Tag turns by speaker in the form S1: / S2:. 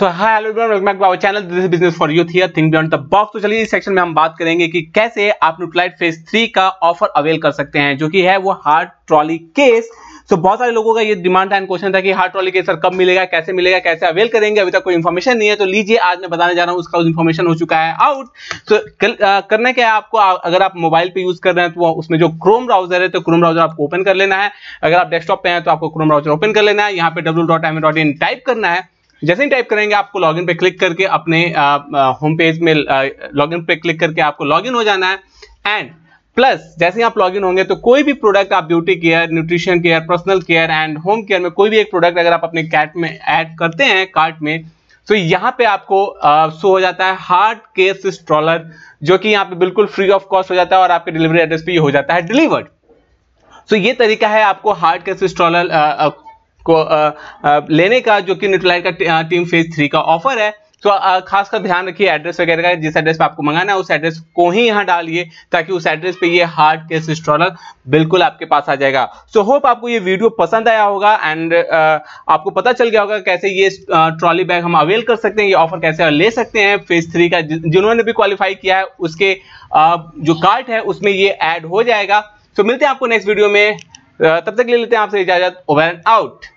S1: so hello welcome back channel this business for you there think beyond the box तो चलिए इस section में हम बात करेंगे कि कैसे आप न्यूट्लाइट फेज थ्री का ऑफर अवेल कर सकते हैं जो कि है वो हार्ड ट्रॉली केस तो so, बहुत सारे लोगों का ये डिमांड था एंड क्वेश्चन था कि हार्ड ट्रॉली केस सर कब मिलेगा कैसे मिलेगा कैसे अवेल करेंगे अभी तक कोई इन्फॉर्मेशन नहीं है तो लीजिए आज मैं बताने जा रहा हूँ उसका इन्फॉर्मेशन हो चुका है आउट तो so, करना क्या है आपको अगर आप मोबाइल पे यूज कर रहे हैं तो उसमें जो क्रोम ब्राउजर है तो क्रोम ब्राउजर आपको ओपन कर लेना है अगर आप डेस्कटॉप पे हैं तो आपको क्रोम ब्राउजर ओपन कर लेना है यहाँ पे डब्ल्यू टाइप करना है जैसे ही टाइप करेंगे आपको लॉगिन पे क्लिक करके अपने होम पेज में लॉगिन पे क्लिक करके आपको लॉगिन हो जाना है एंड प्लस जैसे ही आप लॉगिन होंगे तो कोई भी प्रोडक्ट आप beauty care nutrition care personal care and home care में कोई भी एक प्रोडक्ट अगर आप अपने कैट में ऐड करते हैं कार्ट में तो यहाँ पे आपको शो हो जाता है हार्ड केस स्ट्रॉलर जो कि यहाँ पे बिल्कुल फ्री ऑफ कॉस्ट हो जाता है और आपके डिलीवरी एड्रेस पे हो जाता है डिलीवर्ड सो so, ये तरीका है आपको हार्ड केस स्ट्रॉलर को आ, आ, लेने का जो कि न्यूट्रलाइट का टीम फेज थ्री का ऑफर है तो खासकर ध्यान रखिए एड्रेस वगैरह का जिस एड्रेस पे आपको मंगाना है उस एड्रेस को ही यहाँ डालिए ताकि उस एड्रेस पे ये हार्ड केस स्ट्रॉलर बिल्कुल आपके पास आ जाएगा सो so, होप आपको ये वीडियो पसंद आया होगा एंड आपको पता चल गया होगा कैसे ये ट्रॉली बैग हम अवेल कर सकते हैं ये ऑफर कैसे ले सकते हैं फेज थ्री का जिन्होंने भी क्वालिफाई किया है उसके जो कार्ड है उसमें ये एड हो जाएगा सो so, मिलते हैं आपको नेक्स्ट वीडियो में तब तक ले लेते हैं आपसे इजाजत ओवर एंड आउट